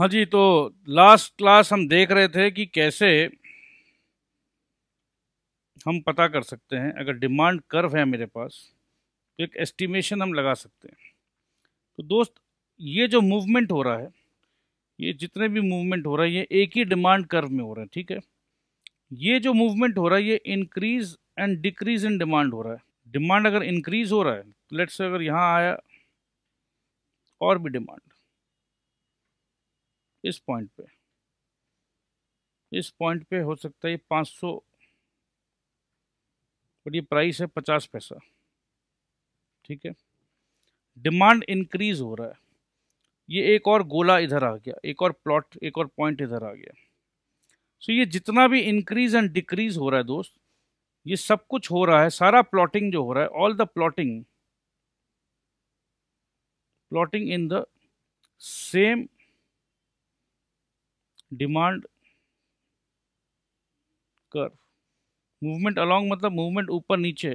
हाँ जी तो last class हम देख रहे थे कि कैसे हम पता कर सकते हैं अगर डिमांड कर्व है मेरे पास तो एक एस्टिमेशन हम लगा सकते हैं तो दोस्त ये जो मूवमेंट हो रहा है ये जितने भी मूवमेंट हो रहा है ये एक ही डिमांड कर्व में हो रहा है ठीक है ये जो मूवमेंट हो रहा है ये increase and decrease in demand हो रहा है डिमांड अगर इंक्रीज हो रहा है लेट्स अगर यहाँ आया और भी डिमांड इस पॉइंट पे इस पॉइंट पे हो सकता है पाँच सौ और ये प्राइस है पचास पैसा ठीक है डिमांड इंक्रीज हो रहा है ये एक और गोला इधर आ गया एक और प्लॉट एक और पॉइंट इधर आ गया सो so ये जितना भी इंक्रीज एंड डिक्रीज हो रहा है दोस्त ये सब कुछ हो रहा है सारा प्लॉटिंग जो हो रहा है all the plotting plotting in the same demand कर मूवमेंट अलोंग मतलब मूवमेंट ऊपर नीचे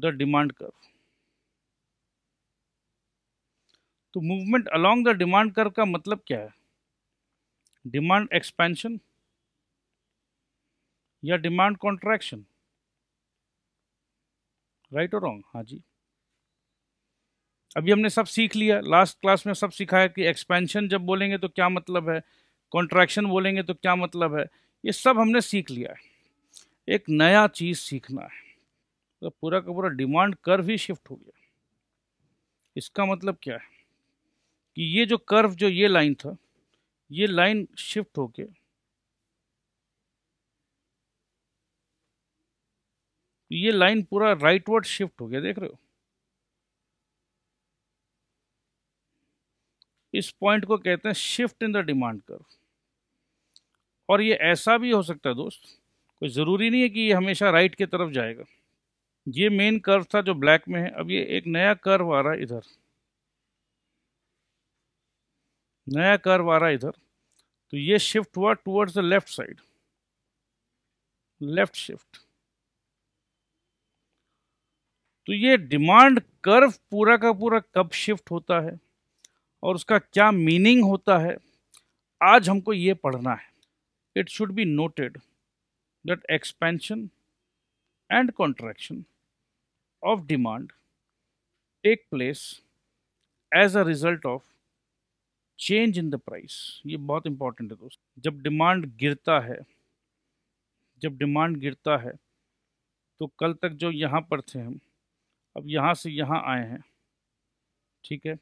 द डिमांड कर तो मूवमेंट अलोंग द डिमांड कर का मतलब क्या है डिमांड एक्सपेंशन या डिमांड कॉन्ट्रैक्शन राइट और रॉन्ग हाँ जी अभी हमने सब सीख लिया लास्ट क्लास में सब सिखाया कि एक्सपेंशन जब बोलेंगे तो क्या मतलब है कॉन्ट्रैक्शन बोलेंगे तो क्या मतलब है ये सब हमने सीख लिया है एक नया चीज़ सीखना है तो पूरा का पूरा डिमांड कर्व ही शिफ्ट हो गया इसका मतलब क्या है कि ये जो कर्व जो ये लाइन था ये लाइन शिफ्ट होके ये लाइन पूरा राइटवर्ड शिफ्ट हो गया देख रहे हो इस पॉइंट को कहते हैं shift in the demand curve और ये ऐसा भी हो सकता है दोस्त कोई ज़रूरी नहीं है कि ये हमेशा राइट की तरफ जाएगा ये मेन कर्व था जो ब्लैक में है अब ये एक नया कर्व आ रहा है इधर नया कर्व आ रहा है इधर तो ये शिफ्ट हुआ towards the left side left shift तो ये डिमांड कर्व पूरा का पूरा कब शिफ्ट होता है और उसका क्या मीनिंग होता है आज हमको ये पढ़ना है it should be noted that expansion and contraction of demand take place as a result of change in the price ये बहुत इंपॉर्टेंट है दोस्त जब डिमांड गिरता है जब डिमांड गिरता है तो कल तक जो यहाँ पर थे हम अब यहाँ से यहाँ आए हैं ठीक है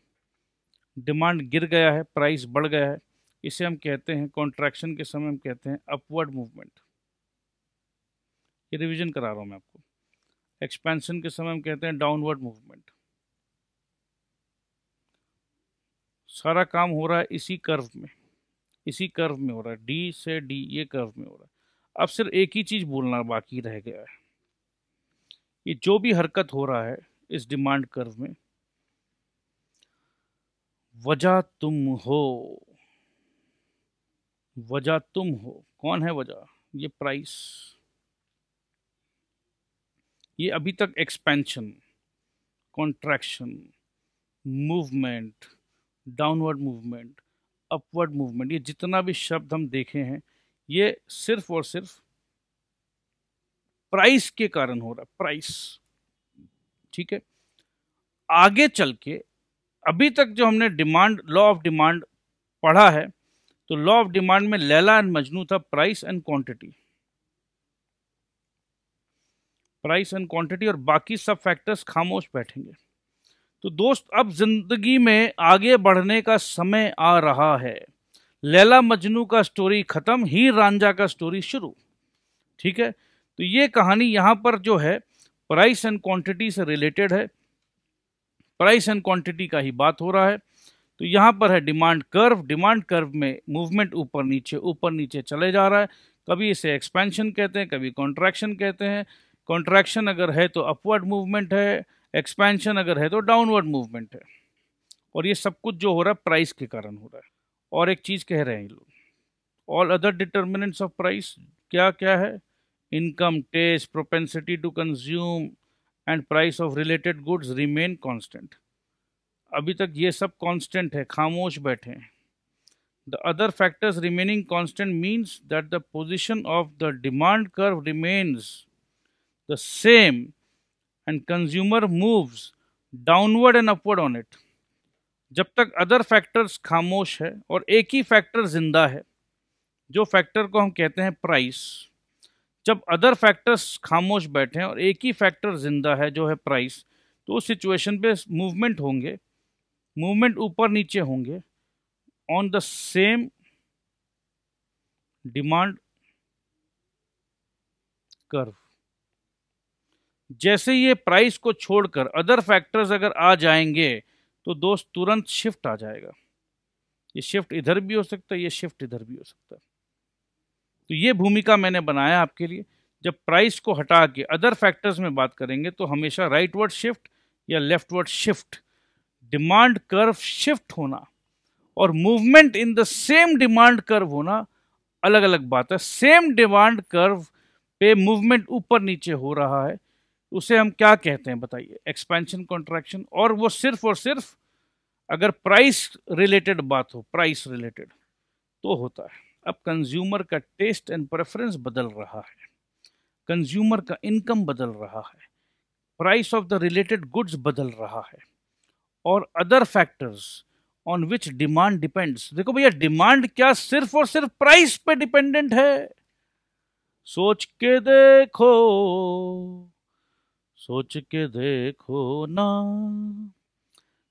डिमांड गिर गया है प्राइस बढ़ गया है इसे हम कहते हैं कॉन्ट्रैक्शन के समय हम कहते हैं अपवर्ड मूवमेंट ये रिवीजन करा रहा हूँ मैं आपको एक्सपेंशन के समय हम कहते हैं डाउनवर्ड मूवमेंट सारा काम हो रहा है इसी कर्व में इसी कर्व में हो रहा है डी से डी ये कर्व में हो रहा है अब सिर्फ एक ही चीज़ बोलना बाकी रह गया है ये जो भी हरकत हो रहा है इस डिमांड कर्व में वजह तुम हो वजह तुम हो कौन है वजह ये प्राइस ये अभी तक expansion contraction movement downward movement upward movement ये जितना भी शब्द हम देखे हैं ये सिर्फ और सिर्फ प्राइस के कारण हो रहा है प्राइस ठीक है आगे चल के अभी तक जो हमने डिमांड लॉ ऑफ डिमांड पढ़ा है तो लॉ ऑफ डिमांड में लैला एंड मजनू था price and quantity price and quantity और बाकी सब फैक्टर्स खामोश बैठेंगे तो दोस्त अब जिंदगी में आगे बढ़ने का समय आ रहा है लैला मजनू का स्टोरी खत्म ही रांझा का स्टोरी शुरू ठीक है तो ये कहानी यहां पर जो है प्राइस एंड क्वांटिटी से रिलेटेड है प्राइस एंड क्वांटिटी का ही बात हो रहा है तो यहाँ पर है डिमांड कर्व डिमांड कर्व में मूवमेंट ऊपर नीचे ऊपर नीचे चले जा रहा है कभी इसे एक्सपेंशन कहते हैं कभी कॉन्ट्रैक्शन कहते हैं कॉन्ट्रैक्शन अगर है तो अपवर्ड मूवमेंट है एक्सपेंशन अगर है तो डाउनवर्ड मूवमेंट है और ये सब कुछ जो हो रहा है प्राइस के कारण हो रहा है और एक चीज़ कह रहे हैं ये लोग all other determinants of price क्या क्या है income taste propensity to consume and price of related goods remain constant अभी तक ये सब कांस्टेंट है खामोश बैठे the other factors remaining constant means that the position of the demand curve remains the same and consumer moves downward and upward on it जब तक other factors खामोश है और एक ही फैक्टर जिंदा है जो फैक्टर को हम कहते हैं प्राइस जब अदर फैक्टर्स खामोश बैठे हैं और एक ही फैक्टर जिंदा है जो है प्राइस तो उस सिचुएशन पे मूवमेंट होंगे मूवमेंट ऊपर नीचे होंगे on the same demand curve जैसे ये प्राइस को छोड़कर अदर फैक्टर्स अगर आ जाएंगे तो दोस्त तुरंत शिफ्ट आ जाएगा ये शिफ्ट इधर भी हो सकता है ये शिफ्ट इधर भी हो सकता है तो ये भूमिका मैंने बनाया आपके लिए जब प्राइस को हटा के अदर फैक्टर्स में बात करेंगे तो हमेशा राइट वर्ड शिफ्ट या leftward shift demand curve shift होना और movement in the same demand curve होना अलग अलग बात है सेम डिमांड कर्व पे मूवमेंट ऊपर नीचे हो रहा है उसे हम क्या कहते हैं बताइए एक्सपेंशन कॉन्ट्रैक्शन और वो सिर्फ और सिर्फ अगर प्राइस रिलेटेड बात हो प्राइस रिलेटेड तो होता है अब कंज्यूमर का टेस्ट एंड प्रेफरेंस बदल रहा है कंज्यूमर का इनकम बदल रहा है price of the related goods बदल रहा है और other factors on which demand depends देखो भैया डिमांड क्या सिर्फ और सिर्फ प्राइस पे डिपेंडेंट है सोच के देखो सोच के देखो ना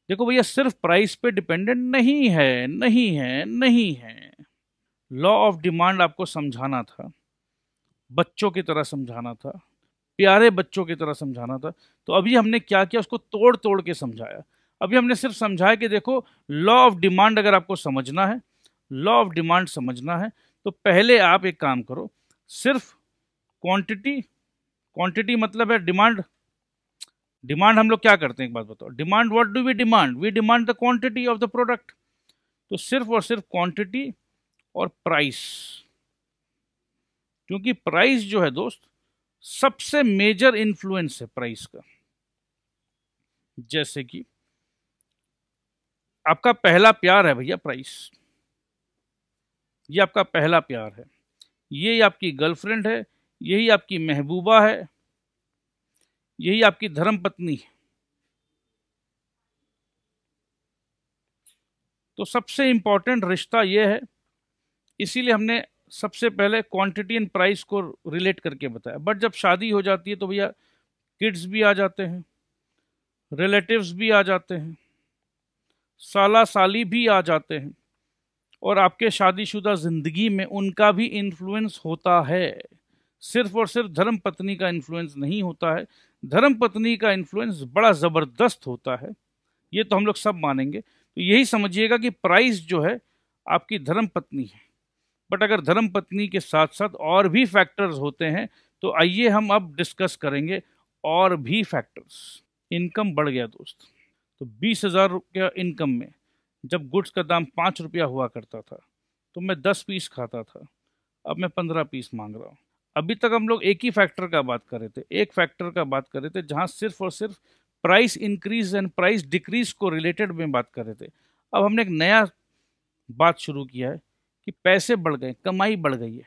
देखो भैया सिर्फ प्राइस पे डिपेंडेंट नहीं है नहीं है नहीं है लॉ ऑफ डिमांड आपको समझाना था बच्चों की तरह समझाना था प्यारे बच्चों की तरह समझाना था तो अभी हमने क्या किया उसको तोड़ तोड़ के समझाया अभी हमने सिर्फ समझाया कि देखो लॉ ऑफ डिमांड अगर आपको समझना है लॉ ऑफ डिमांड समझना है तो पहले आप एक काम करो सिर्फ क्वांटिटी क्वांटिटी मतलब है डिमांड डिमांड हम लोग क्या करते हैं एक बात बताओ demand what do we demand we demand the quantity of the product तो सिर्फ और सिर्फ क्वांटिटी और प्राइस क्योंकि प्राइस जो है दोस्त सबसे मेजर इन्फ्लुएंस है प्राइस का जैसे कि आपका पहला प्यार है भैया प्राइस ये आपका पहला प्यार है ये आपकी गर्लफ्रेंड है यही आपकी महबूबा है यही आपकी धर्म पत्नी है तो सबसे इम्पॉर्टेंट रिश्ता ये है इसीलिए हमने सबसे पहले क्वांटिटी एंड प्राइस को रिलेट करके बताया बट जब शादी हो जाती है तो भैया किड्स भी आ जाते हैं रिलेटिव्स भी आ जाते हैं साला साली भी आ जाते हैं और आपके शादीशुदा ज़िंदगी में उनका भी इन्फ्लुएंस होता है सिर्फ और सिर्फ धर्म पत्नी का इन्फ्लुएंस नहीं होता है धर्म पत्नी का इन्फ्लुएंस बड़ा ज़बरदस्त होता है ये तो हम लोग सब मानेंगे तो यही समझिएगा कि प्राइस जो है आपकी धर्म पत्नी है बट अगर धर्म पत्नी के साथ साथ और भी फैक्टर्स होते हैं तो आइए हम अब डिस्कस करेंगे और भी फैक्टर्स इनकम बढ़ गया दोस्त तो बीस हज़ार रुपया इनकम में जब गुड्स का दाम पाँच रुपया हुआ करता था तो मैं दस पीस खाता था अब मैं पंद्रह पीस मांग रहा हूँ अभी तक हम लोग एक ही फैक्टर का बात कर रहे थे एक फैक्टर का बात कर रहे थे जहाँ सिर्फ और सिर्फ price increase and price decrease को रिलेटेड में बात कर रहे थे अब हमने एक नया बात शुरू किया है कि पैसे बढ़ गए कमाई बढ़ गई है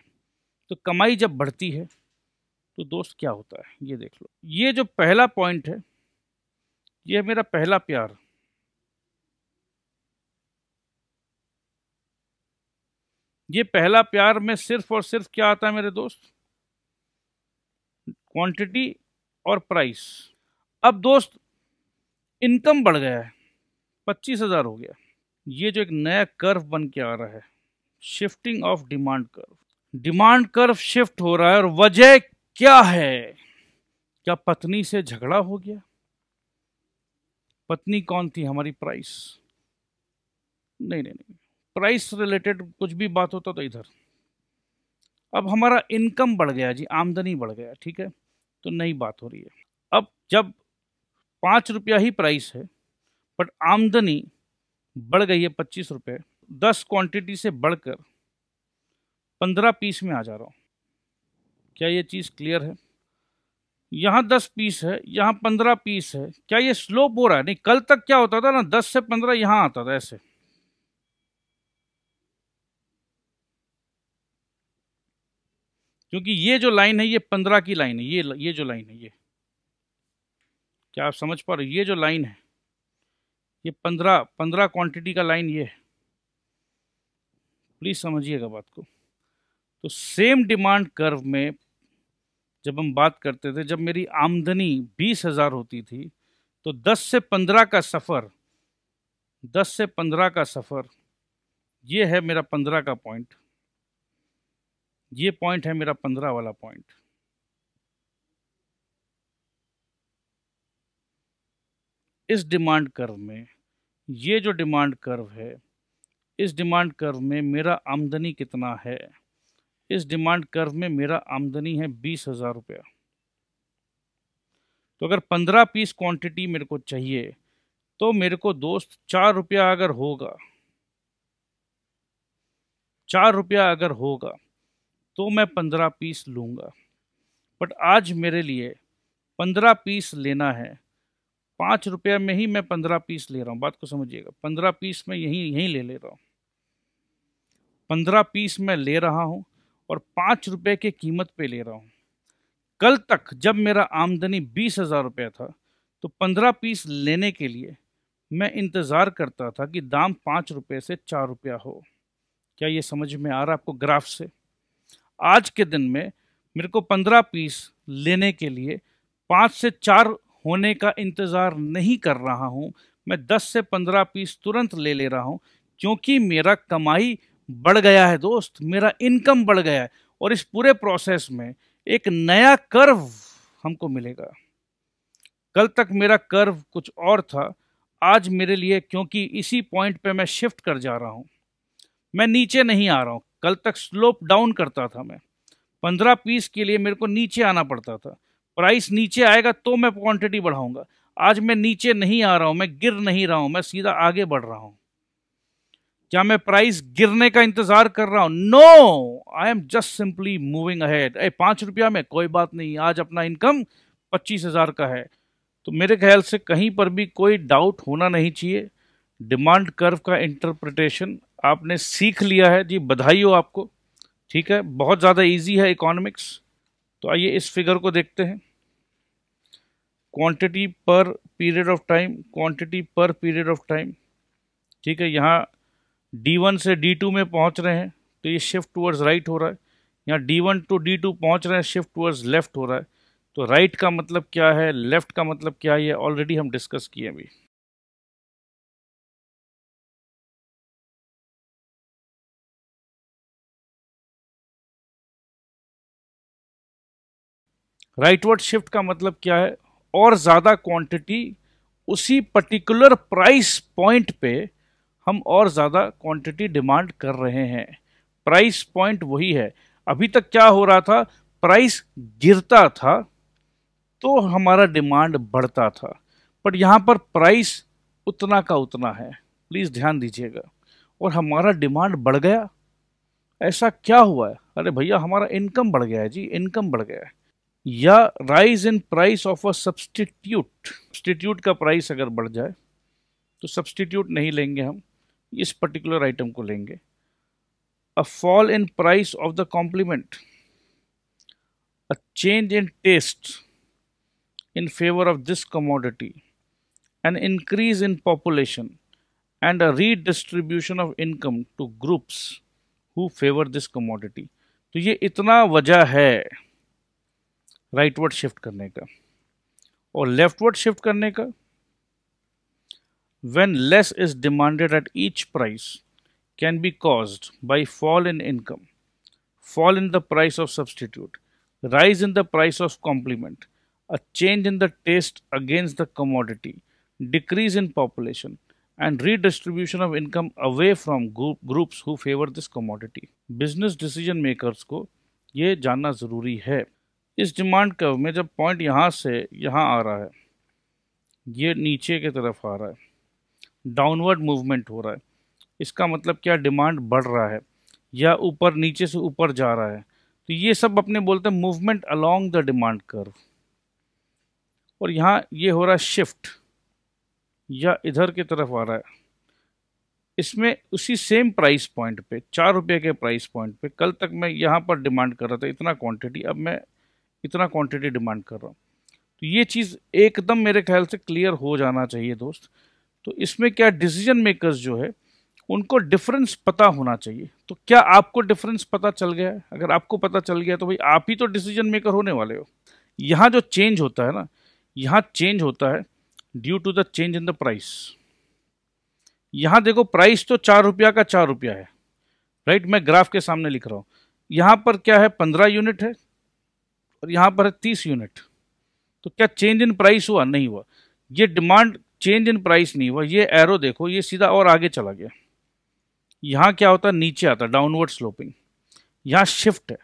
तो कमाई जब बढ़ती है तो दोस्त क्या होता है ये देख लो ये जो पहला पॉइंट है यह मेरा पहला प्यार ये पहला प्यार में सिर्फ और सिर्फ क्या आता है मेरे दोस्त क्वांटिटी और प्राइस अब दोस्त इनकम बढ़ गया है पच्चीस हजार हो गया ये जो एक नया कर्व बन के आ रहा है shifting of demand curve demand curve shift हो रहा है और वजह क्या है क्या पत्नी से झगड़ा हो गया पत्नी कौन थी हमारी प्राइस नहीं नहीं नहीं प्राइस रिलेटेड कुछ भी बात होता तो इधर अब हमारा इनकम बढ़ गया जी आमदनी बढ़ गया ठीक है तो नई बात हो रही है अब जब पाँच रुपया ही प्राइस है बट आमदनी बढ़ गई है पच्चीस रुपये दस क्वांटिटी से बढ़कर पंद्रह पीस में आ जा रहा हूँ क्या ये चीज़ क्लियर है यहाँ दस पीस है यहाँ पंद्रह पीस है क्या ये स्लोप हो रहा है नहीं कल तक क्या होता था ना दस से पंद्रह यहाँ आता था ऐसे क्योंकि ये जो लाइन है ये पंद्रह की लाइन है ये ये जो लाइन है ये क्या आप समझ पा रहे ये जो लाइन है ये पंद्रह पंद्रह क्वांटिटी का लाइन ये है प्लीज़ समझिएगा बात को तो सेम डिमांड कर्व में जब हम बात करते थे जब मेरी आमदनी बीस हज़ार होती थी तो दस से पंद्रह का सफ़र दस से पंद्रह का सफ़र ये है मेरा पंद्रह का पॉइंट ये पॉइंट है मेरा पंद्रह वाला पॉइंट इस डिमांड कर्व में ये जो डिमांड कर्व है इस डिमांड कर्व में मेरा आमदनी कितना है इस डिमांड कर्व में मेरा आमदनी है बीस हज़ार रुपया तो अगर पंद्रह पीस क्वांटिटी मेरे को चाहिए तो मेरे को दोस्त चार रुपया अगर होगा चार रुपया अगर होगा तो मैं पंद्रह पीस लूंगा बट आज मेरे लिए पंद्रह पीस लेना है पाँच रुपया में ही मैं पंद्रह पीस ले रहा हूँ बात को समझिएगा पंद्रह पीस में यहीं यहीं ले ले रहा हूँ पंद्रह पीस मैं ले रहा हूँ और पाँच रुपये के कीमत पे ले रहा हूँ कल तक जब मेरा आमदनी बीस हज़ार रुपया था तो पंद्रह पीस लेने के लिए मैं इंतज़ार करता था कि दाम पाँच रुपये से चार रुपया हो क्या ये समझ में आ रहा है आपको ग्राफ से आज के दिन में मेरे को पंद्रह पीस लेने के लिए पाँच से चार होने का इंतज़ार नहीं कर रहा हूँ मैं दस से पंद्रह पीस तुरंत ले ले रहा हूँ क्योंकि मेरा कमाई बढ़ गया है दोस्त मेरा इनकम बढ़ गया है और इस पूरे प्रोसेस में एक नया कर्व हमको मिलेगा कल तक मेरा कर्व कुछ और था आज मेरे लिए क्योंकि इसी पॉइंट पे मैं शिफ्ट कर जा रहा हूँ मैं नीचे नहीं आ रहा हूँ कल तक स्लोप डाउन करता था मैं पंद्रह पीस के लिए मेरे को नीचे आना पड़ता था प्राइस नीचे आएगा तो मैं क्वांटिटी बढ़ाऊंगा आज मैं नीचे नहीं आ रहा हूँ मैं गिर नहीं रहा हूँ मैं सीधा आगे बढ़ रहा हूँ क्या मैं प्राइस गिरने का इंतजार कर रहा हूं no I am just simply moving ahead ए पांच रुपया में कोई बात नहीं आज अपना इनकम पच्चीस हजार का है तो मेरे ख्याल से कहीं पर भी कोई डाउट होना नहीं चाहिए डिमांड कर्व का इंटरप्रिटेशन आपने सीख लिया है जी बधाई हो आपको ठीक है बहुत ज़्यादा इजी है इकोनॉमिक्स तो आइए इस फिगर को देखते हैं क्वांटिटी पर पीरियड ऑफ टाइम क्वांटिटी पर पीरियड ऑफ टाइम ठीक है यहाँ D1 से D2 में पहुंच रहे हैं तो ये शिफ्ट टूवर्ड्स राइट हो रहा है यहाँ D1 टू डी पहुंच रहे हैं शिफ्ट टूवर्ड्स लेफ्ट हो रहा है तो राइट right का मतलब क्या है लेफ्ट का मतलब क्या है ये ऑलरेडी हम डिस्कस किए अभी राइटवर्ड शिफ्ट का मतलब क्या है और ज़्यादा क्वांटिटी उसी पर्टिकुलर प्राइस पॉइंट पे हम और ज़्यादा क्वांटिटी डिमांड कर रहे हैं प्राइस पॉइंट वही है अभी तक क्या हो रहा था प्राइस गिरता था तो हमारा डिमांड बढ़ता था बट यहाँ पर प्राइस उतना का उतना है प्लीज़ ध्यान दीजिएगा और हमारा डिमांड बढ़ गया ऐसा क्या हुआ है अरे भैया हमारा इनकम बढ़ गया है जी इनकम बढ़ गया है या rise in price of a substitute substitute का प्राइस अगर बढ़ जाए तो सब्सटीट्यूट नहीं लेंगे हम इस पर्टिकुलर आइटम को लेंगे a fall in price of the complement a change in taste in favour of this commodity an increase in population and a redistribution of income to groups who favour this commodity तो ये इतना वजह है rightward shift करने का और leftward shift करने का when less is demanded at each price can be caused by fall in income, fall in the price of substitute, rise in the price of complement, a change in the taste against the commodity, decrease in population, and redistribution of income away from groups who favor this commodity. Business decision makers को ये जानना ज़रूरी है इस demand curve में जब point यहाँ से यहाँ आ रहा है ये नीचे की तरफ आ रहा है डाउनवर्ड मूवमेंट हो रहा है इसका मतलब क्या डिमांड बढ़ रहा है या ऊपर नीचे से ऊपर जा रहा है तो ये सब अपने बोलते हैं movement along the demand curve और यहाँ ये हो रहा है शिफ्ट या इधर की तरफ आ रहा है इसमें उसी सेम प्राइस पॉइंट पे चार रुपये के प्राइस पॉइंट पे कल तक मैं यहाँ पर डिमांड कर रहा था इतना क्वांटिटी अब मैं इतना क्वांटिटी डिमांड कर रहा हूँ तो ये चीज़ एकदम मेरे ख्याल से क्लियर हो जाना चाहिए दोस्त तो इसमें क्या डिसीजन मेकर्स जो है उनको डिफरेंस पता होना चाहिए तो क्या आपको डिफरेंस पता चल गया है अगर आपको पता चल गया तो भाई आप ही तो डिसीजन मेकर होने वाले हो यहाँ जो चेंज होता है ना यहाँ चेंज होता है due to the change in the price यहाँ देखो प्राइस तो चार रुपया का चार रुपया है राइट मैं ग्राफ के सामने लिख रहा हूँ यहाँ पर क्या है पंद्रह यूनिट है और यहाँ पर है तीस यूनिट तो क्या चेंज इन प्राइस हुआ नहीं हुआ ये डिमांड चेंज इन प्राइस नहीं हुआ ये एरो देखो ये सीधा और आगे चला गया यहाँ क्या होता है नीचे आता डाउनवर्ड स्लोपिंग यहाँ शिफ्ट है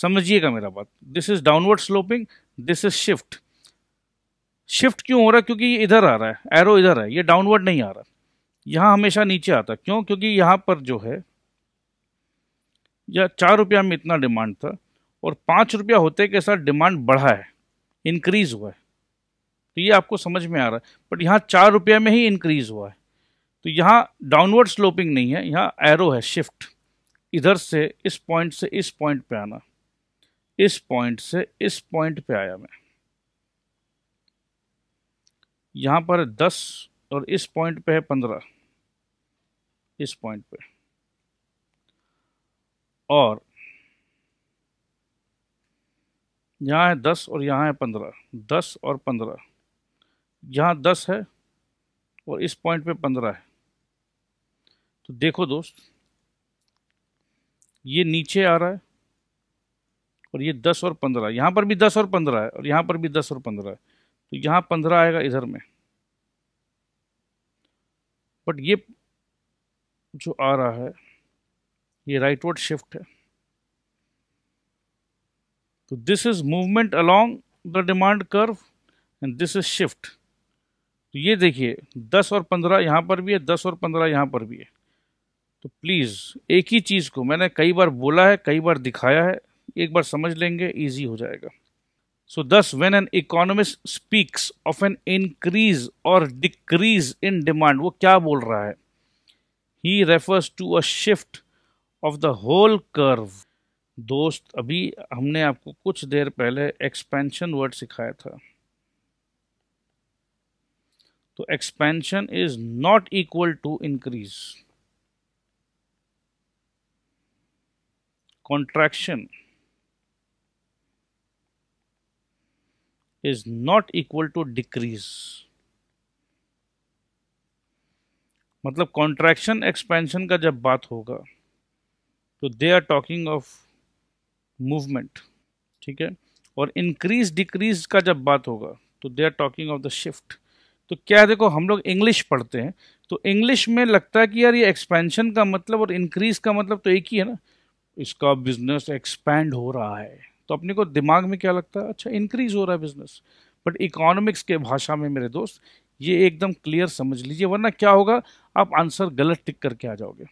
समझिएगा मेरा बात this is downward sloping this is shift shift क्यों हो रहा है क्योंकि ये इधर आ रहा है एरो इधर है ये डाउनवर्ड नहीं आ रहा यहाँ हमेशा नीचे आता क्यों क्योंकि यहाँ पर जो है या चार रुपया में इतना डिमांड था और पाँच रुपया होते के साथ डिमांड बढ़ा है इंक्रीज हुआ है तो ये आपको समझ में आ रहा है बट यहाँ चार रुपये में ही इंक्रीज हुआ है तो यहाँ डाउनवर्ड स्लोपिंग नहीं है यहाँ एरो है शिफ्ट इधर से इस पॉइंट से इस पॉइंट पे आना इस पॉइंट से इस पॉइंट पे आया मैं यहाँ पर दस और इस पॉइंट पे है पंद्रह इस पॉइंट पे और यहाँ है दस और यहाँ है पंद्रह दस और पंद्रह यहाँ दस है और इस पॉइंट पे पंद्रह है तो देखो दोस्त ये नीचे आ रहा है और ये दस और पंद्रह यहाँ पर भी दस और पंद्रह है और यहाँ पर भी दस और पंद्रह है तो यहाँ पंद्रह आएगा इधर में बट ये जो आ रहा है ये राइटवर्ड शिफ्ट है तो this is movement along the demand curve and this is shift ये देखिए दस और पंद्रह यहाँ पर भी है दस और पंद्रह यहाँ पर भी है तो प्लीज़ एक ही चीज़ को मैंने कई बार बोला है कई बार दिखाया है एक बार समझ लेंगे ईजी हो जाएगा so thus when an economist speaks of an increase और डिक्रीज इन डिमांड वो क्या बोल रहा है he refers to a shift of the whole curve दोस्त अभी हमने आपको कुछ देर पहले एक्सपेंशन वर्ड सिखाया था तो expansion is not equal to increase contraction is not equal to decrease मतलब कॉन्ट्रैक्शन एक्सपेंशन का जब बात होगा तो they are talking of movement ठीक है और इंक्रीज डिक्रीज का जब बात होगा तो they are talking of the shift तो क्या देखो हम लोग इंग्लिश पढ़ते हैं तो इंग्लिश में लगता है कि यार ये एक्सपेंशन का मतलब और इंक्रीज का मतलब तो एक ही है ना इसका बिजनेस एक्सपैंड हो रहा है तो अपने को दिमाग में क्या लगता है अच्छा इंक्रीज हो रहा है बिजनेस बट इकोनॉमिक्स के भाषा में मेरे दोस्त ये एकदम क्लियर समझ लीजिए वरना क्या होगा आप आंसर गलत टिक करके आ जाओगे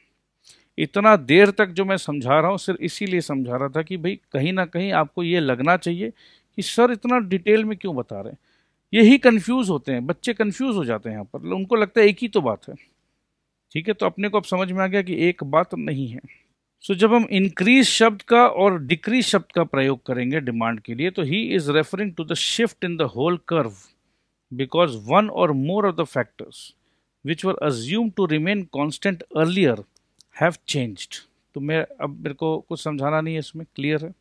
इतना देर तक जो मैं समझा रहा हूँ सिर्फ इसीलिए समझा रहा था कि भाई कहीं ना कहीं आपको ये लगना चाहिए कि सर इतना डिटेल में क्यों बता रहे हैं यही कंफ्यूज होते हैं बच्चे कंफ्यूज हो जाते हैं यहाँ पर उनको लगता है एक ही तो बात है ठीक है तो अपने को अब समझ में आ गया कि एक बात नहीं है सो so, जब हम इंक्रीज शब्द का और डिक्रीज शब्द का प्रयोग करेंगे डिमांड के लिए तो he is referring to the shift in the whole curve because one or more of the factors which were assume to remain constant earlier have changed तो मैं अब मेरे को कुछ समझाना नहीं है इसमें क्लियर है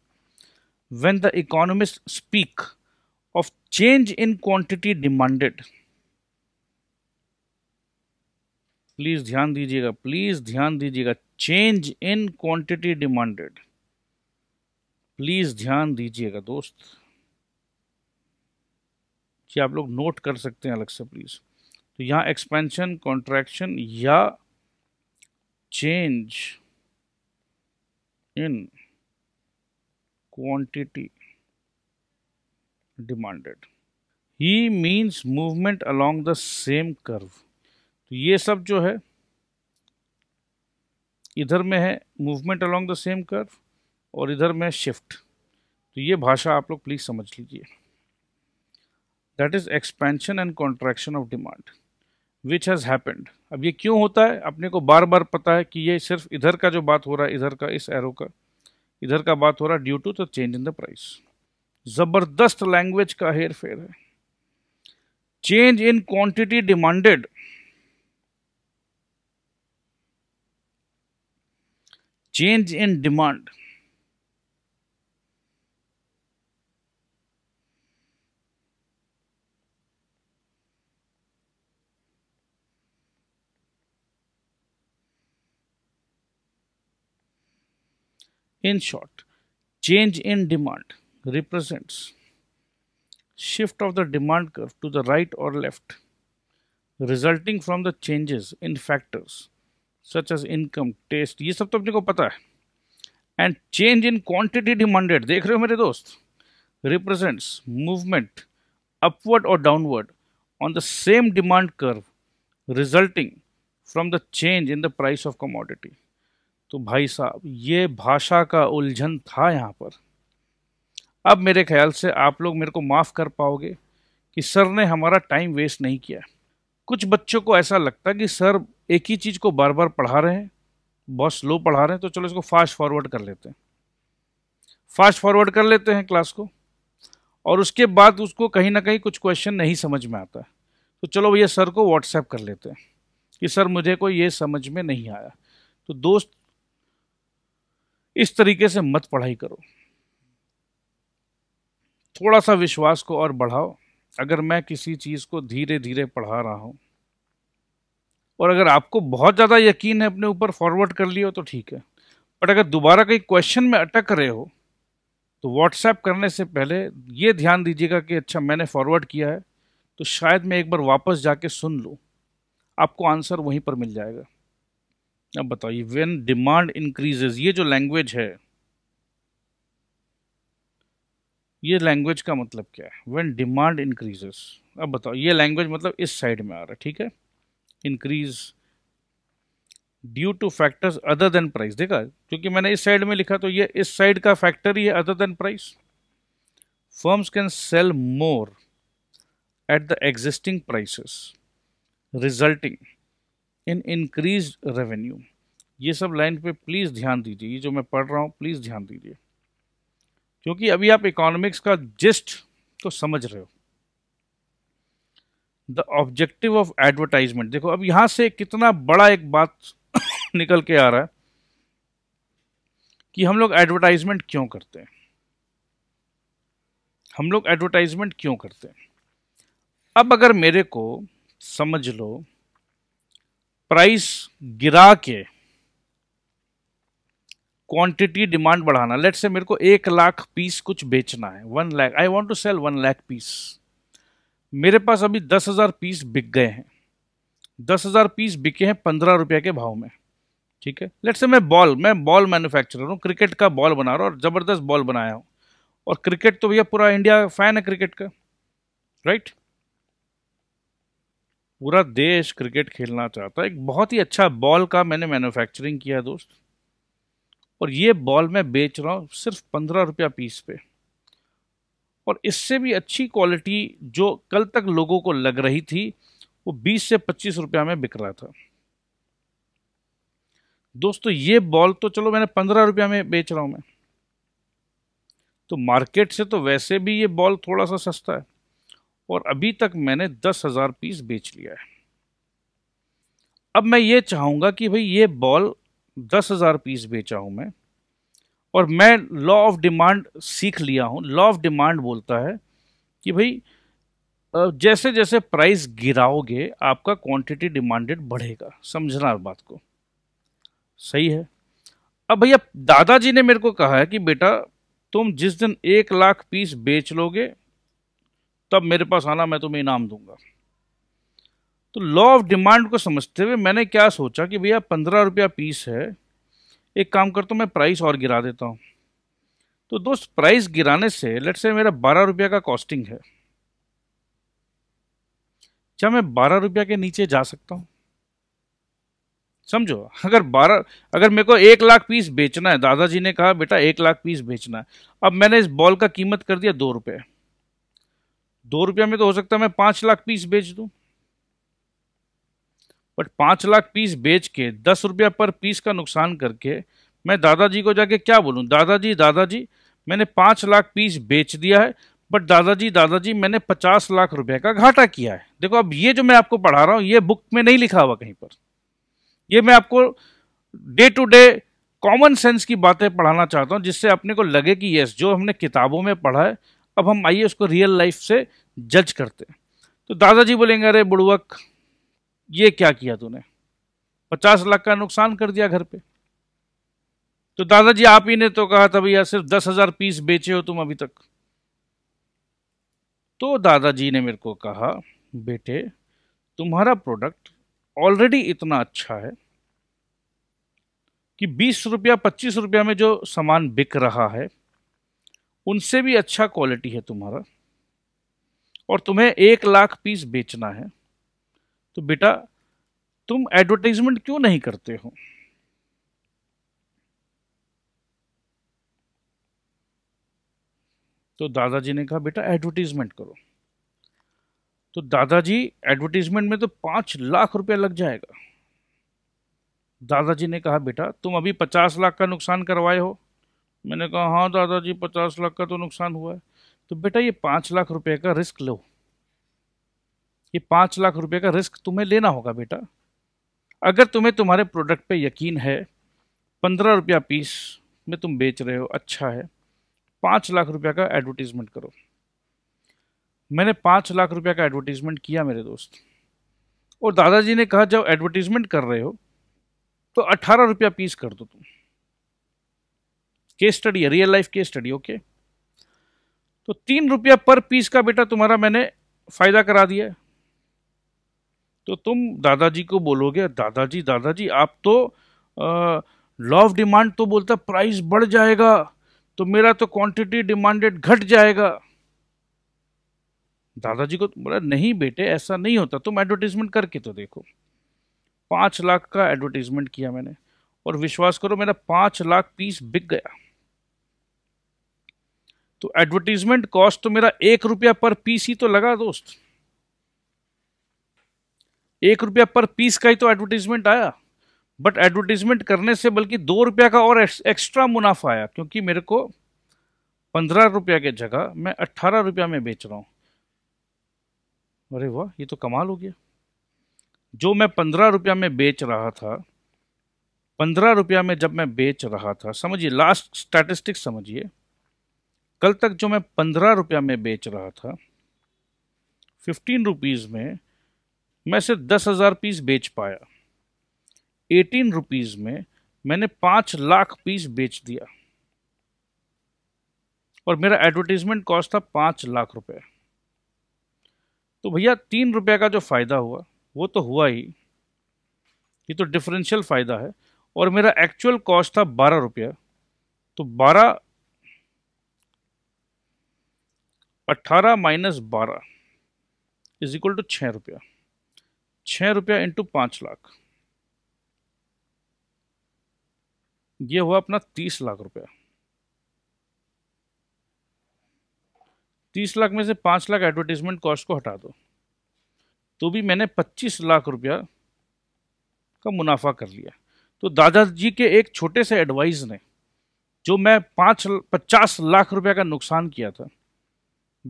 when the economist speak of change in quantity demanded please ध्यान दीजिएगा प्लीज ध्यान दीजिएगा change in quantity demanded please ध्यान दीजिएगा दोस्त जी आप लोग नोट कर सकते हैं अलग से प्लीज तो यहां एक्सपेंशन कॉन्ट्रैक्शन या change in quantity demanded he means movement along the same curve तो ये सब जो है इधर में है movement along the same curve और इधर में शिफ्ट तो ये भाषा आप लोग प्लीज़ समझ लीजिए that is expansion and contraction of demand which has happened अब ये क्यों होता है अपने को बार बार पता है कि ये सिर्फ इधर का जो बात हो रहा है इधर का इस एरो का इधर का बात हो रहा है due to the change in the price जबरदस्त लैंग्वेज का हेर फेर है change in quantity demanded change in demand in short change in demand represents shift of the demand curve to the right or left resulting from the changes in factors such as income taste ye sab to apne ko pata hai and change in quantity demanded dekh rahe ho mere dost represents movement upward or downward on the same demand curve resulting from the change in the price of commodity तो भाई साहब ये भाषा का उलझन था यहाँ पर अब मेरे ख्याल से आप लोग मेरे को माफ़ कर पाओगे कि सर ने हमारा टाइम वेस्ट नहीं किया कुछ बच्चों को ऐसा लगता कि सर एक ही चीज़ को बार बार पढ़ा रहे हैं बहुत स्लो पढ़ा रहे हैं तो चलो इसको फास्ट फॉरवर्ड कर लेते हैं फास्ट फॉरवर्ड कर लेते हैं क्लास को और उसके बाद उसको कहीं ना कहीं कुछ क्वेश्चन नहीं समझ में आता तो चलो भैया सर को व्हाट्सएप कर लेते हैं कि सर मुझे को ये समझ में नहीं आया तो दोस्त इस तरीके से मत पढ़ाई करो थोड़ा सा विश्वास को और बढ़ाओ अगर मैं किसी चीज़ को धीरे धीरे पढ़ा रहा हूँ और अगर आपको बहुत ज़्यादा यकीन है अपने ऊपर फॉरवर्ड कर लियो तो ठीक है बट अगर दोबारा कहीं क्वेश्चन में अटक रहे हो तो व्हाट्सएप करने से पहले ये ध्यान दीजिएगा कि अच्छा मैंने फॉरवर्ड किया है तो शायद मैं एक बार वापस जाके सुन लूँ आपको आंसर वहीं पर मिल जाएगा अब बताइए वेन डिमांड इंक्रीजेज ये जो लैंग्वेज है ये लैंग्वेज का मतलब क्या है व्हेन डिमांड इंक्रीजेस अब बताओ ये लैंग्वेज मतलब इस साइड में आ रहा है ठीक है increase due to factors other than price देखा क्योंकि मैंने इस साइड में लिखा तो ये इस साइड का फैक्टर ही है other than price firms can sell more at the existing prices resulting in increase revenue ये सब लाइन पे प्लीज़ ध्यान दीजिए ये जो मैं पढ़ रहा हूँ प्लीज़ ध्यान दीजिए क्योंकि अभी आप इकोनॉमिक्स का जिस्ट को समझ रहे हो द ऑब्जेक्टिव ऑफ एडवर्टाइजमेंट देखो अब यहां से कितना बड़ा एक बात निकल के आ रहा है कि हम लोग एडवर्टाइजमेंट क्यों करते हैं हम लोग एडवर्टाइजमेंट क्यों करते हैं अब अगर मेरे को समझ लो प्राइस गिरा के क्वांटिटी डिमांड बढ़ाना लेट से मेरे को एक लाख पीस कुछ बेचना है one lakh I want to sell one lakh piece मेरे पास अभी दस हज़ार पीस बिक गए हैं दस हज़ार पीस बिके हैं पंद्रह रुपये के भाव में ठीक है लेट से मैं बॉल मैं बॉल मैन्युफैक्चरर हूँ क्रिकेट का बॉल बना रहा हूँ और ज़बरदस्त बॉल बनाया हूँ और क्रिकेट तो भैया पूरा इंडिया फैन है क्रिकेट का राइट पूरा देश क्रिकेट खेलना चाहता है एक बहुत ही अच्छा बॉल का मैंने मैन्युफैक्चरिंग किया दोस्त और ये बॉल मैं बेच रहा हूँ सिर्फ पंद्रह रुपया पीस पे और इससे भी अच्छी क्वालिटी जो कल तक लोगों को लग रही थी वो बीस से पच्चीस रुपया में बिक रहा था दोस्तों ये बॉल तो चलो मैंने पंद्रह रुपया में बेच रहा हूँ मैं तो मार्केट से तो वैसे भी ये बॉल थोड़ा सा सस्ता है और अभी तक मैंने दस हज़ार पीस बेच लिया है अब मैं ये चाहूँगा कि भाई ये बॉल दस हज़ार पीस बेचा हूँ मैं और मैं लॉ ऑफ डिमांड सीख लिया हूँ लॉ ऑफ डिमांड बोलता है कि भाई जैसे जैसे प्राइस गिराओगे आपका क्वांटिटी डिमांडेड बढ़ेगा समझना बात को सही है अब भैया दादाजी ने मेरे को कहा है कि बेटा तुम जिस दिन एक लाख पीस बेच लोगे तब मेरे पास आना मैं तुम्हें इनाम दूंगा तो लॉ ऑफ डिमांड को समझते हुए मैंने क्या सोचा कि भैया पंद्रह रुपया पीस है एक काम करता हूँ मैं प्राइस और गिरा देता हूँ तो दोस्त प्राइस गिराने से लेट से मेरा बारह रुपया का कॉस्टिंग है क्या मैं बारह रुपया के नीचे जा सकता हूँ समझो अगर बारह अगर मेरे को एक लाख पीस बेचना है दादाजी ने कहा बेटा एक लाख पीस बेचना है अब मैंने इस बॉल का कीमत कर दिया दो रुपये दो रुपया में तो हो सकता है मैं पाँच लाख पीस बेच दूँ बट पाँच लाख पीस बेच के दस रुपया पर पीस का नुकसान करके मैं दादाजी को जाके क्या बोलूँ दादाजी दादाजी मैंने पाँच लाख पीस बेच दिया है बट दादाजी दादाजी मैंने पचास लाख रुपये का घाटा किया है देखो अब ये जो मैं आपको पढ़ा रहा हूँ ये बुक में नहीं लिखा हुआ कहीं पर ये मैं आपको day to day common sense की बातें पढ़ाना चाहता हूँ जिससे अपने को लगे कि यस जो हमने किताबों में पढ़ा है अब हम आइए उसको रियल लाइफ से जज करते हैं तो दादाजी बोलेंगे अरे बुड़वक ये क्या किया तूने पचास लाख का नुकसान कर दिया घर पे तो दादाजी आप ही ने तो कहा था भैया सिर्फ दस हजार पीस बेचे हो तुम अभी तक तो दादाजी ने मेरे को कहा बेटे तुम्हारा प्रोडक्ट ऑलरेडी इतना अच्छा है कि बीस रुपया पच्चीस रुपया में जो सामान बिक रहा है उनसे भी अच्छा क्वालिटी है तुम्हारा और तुम्हें एक लाख पीस बेचना है तो बेटा तुम एडवर्टाइजमेंट क्यों नहीं करते हो तो दादाजी ने कहा बेटा एडवर्टीजमेंट करो तो दादाजी एडवर्टीजमेंट में तो पांच लाख रुपया लग जाएगा दादाजी ने कहा बेटा तुम अभी पचास लाख का नुकसान करवाए हो मैंने कहा हाँ दादाजी पचास लाख का तो नुकसान हुआ है तो बेटा ये पांच लाख रुपए का रिस्क लो ये पाँच लाख रुपए का रिस्क तुम्हें लेना होगा बेटा अगर तुम्हें तुम्हारे प्रोडक्ट पे यकीन है पंद्रह रुपया पीस में तुम बेच रहे हो अच्छा है पाँच लाख रुपया का एडवर्टीज़मेंट करो मैंने पाँच लाख रुपया का एडवर्टीज़मेंट किया मेरे दोस्त और दादाजी ने कहा जब एडवर्टीज़मेंट कर रहे हो तो अट्ठारह रुपया पीस कर दो तुम केस स्टडी है real life case study okay तो तीन रुपया पर पीस का बेटा तुम्हारा मैंने फ़ायदा करा दिया है तो तुम दादाजी को बोलोगे दादाजी दादाजी आप तो लॉ ऑफ डिमांड तो बोलता प्राइस बढ़ जाएगा तो मेरा तो क्वांटिटी डिमांडेड घट जाएगा दादाजी को बोला नहीं बेटे ऐसा नहीं होता तुम एडवर्टीजमेंट करके तो देखो पांच लाख का एडवर्टीजमेंट किया मैंने और विश्वास करो मेरा पांच लाख पीस बिक गया तो एडवर्टीजमेंट कॉस्ट तो मेरा एक रुपया पर पीस ही तो लगा दोस्त एक रुपया पर पीस का ही तो एडवर्टीजमेंट आया बट एडवर्टीजमेंट करने से बल्कि दो रुपया का और एक्स्ट्रा मुनाफा आया क्योंकि मेरे को पंद्रह रुपया के जगह मैं अट्ठारह रुपया में बेच रहा हूँ अरे वाह ये तो कमाल हो गया जो मैं पंद्रह रुपया में बेच रहा था पंद्रह रुपया में जब मैं बेच रहा था समझिए लास्ट स्टैटिस्टिक्स समझिए कल तक जो मैं पंद्रह रुपया में बेच रहा था फिफ्टीन रुपीज़ में मैं सिर्फ दस हज़ार पीस बेच पाया एटीन रुपीज़ में मैंने पाँच लाख पीस बेच दिया और मेरा एडवर्टीजमेंट कॉस्ट था पाँच लाख रुपए तो भैया तीन रुपये का जो फ़ायदा हुआ वो तो हुआ ही ये तो डिफरेंशियल फ़ायदा है और मेरा एक्चुअल कॉस्ट था बारह रुपया तो बारह अट्ठारह माइनस बारह इज इक्वल टू छः रुपया छः रुपया इंटू पाँच लाख ये हुआ अपना तीस लाख रुपया तीस लाख में से पाँच लाख एडवर्टीजमेंट कॉस्ट को हटा दो तो भी मैंने पच्चीस लाख रुपया का मुनाफा कर लिया तो दादाजी के एक छोटे से एडवाइस ने जो मैं पाँच पचास लाख रुपया का नुकसान किया था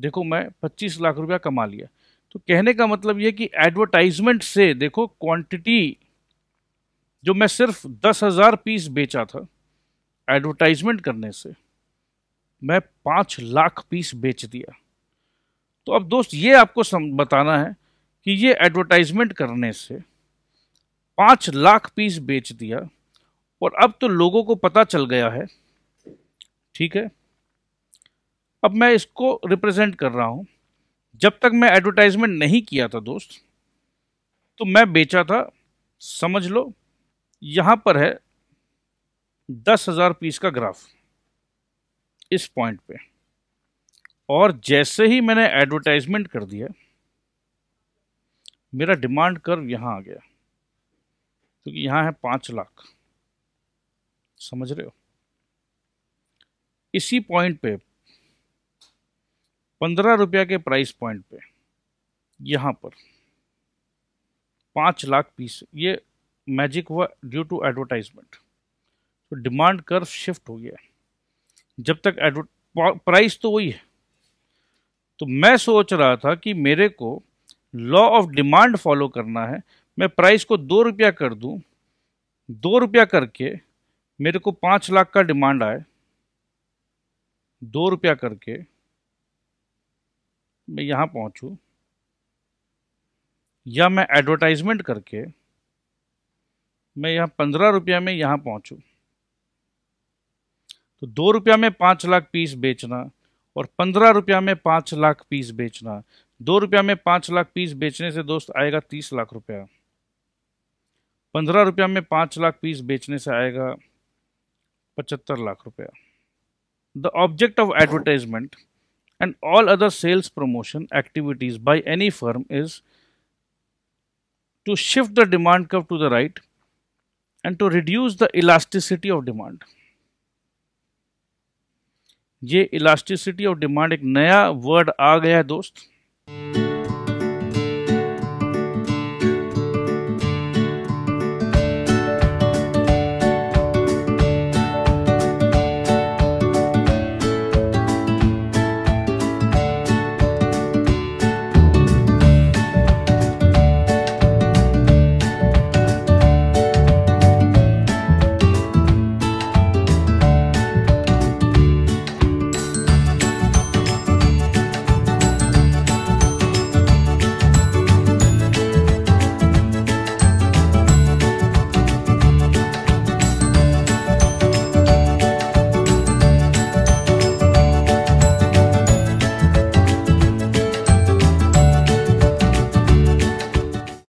देखो मैं पच्चीस लाख रुपया कमा लिया तो कहने का मतलब यह कि एडवर्टाइजमेंट से देखो क्वांटिटी जो मैं सिर्फ दस हजार पीस बेचा था एडवर्टाइजमेंट करने से मैं पाँच लाख पीस बेच दिया तो अब दोस्त ये आपको बताना है कि ये एडवर्टाइजमेंट करने से पाँच लाख पीस बेच दिया और अब तो लोगों को पता चल गया है ठीक है अब मैं इसको रिप्रेजेंट कर रहा हूँ जब तक मैं एडवर्टाइजमेंट नहीं किया था दोस्त तो मैं बेचा था समझ लो यहाँ पर है दस हज़ार पीस का ग्राफ इस पॉइंट पे और जैसे ही मैंने एडवर्टाइजमेंट कर दिया मेरा डिमांड कर्व यहाँ आ गया क्योंकि तो यहाँ है पाँच लाख समझ रहे हो इसी पॉइंट पे पंद्रह रुपया के प्राइस पॉइंट पे यहाँ पर पाँच लाख पीस ये मैजिक हुआ ड्यू टू एडवर्टाइजमेंट तो डिमांड कर शिफ्ट हो गया जब तक एडव प्राइस तो वही है तो मैं सोच रहा था कि मेरे को लॉ ऑफ डिमांड फॉलो करना है मैं प्राइस को दो रुपया कर दूं दो रुपया करके मेरे को पाँच लाख का डिमांड आए दो रुपया करके मैं यहाँ पहुँचूँ या मैं एडवर्टाइजमेंट करके मैं यहाँ पंद्रह रुपया में यहाँ पहुँचूँ तो दो रुपया में पाँच लाख पीस बेचना और पंद्रह रुपया में पाँच लाख पीस बेचना दो रुपया में पाँच लाख पीस बेचने से दोस्त आएगा तीस लाख रुपया पंद्रह रुपया में पाँच लाख पीस बेचने से आएगा पचहत्तर लाख रुपया the object of advertisement and all other sales promotion activities by any firm is to shift the demand curve to the right and to reduce the elasticity of demand. ये इलास्टिसिटी ऑफ डिमांड एक नया word आ गया है दोस्त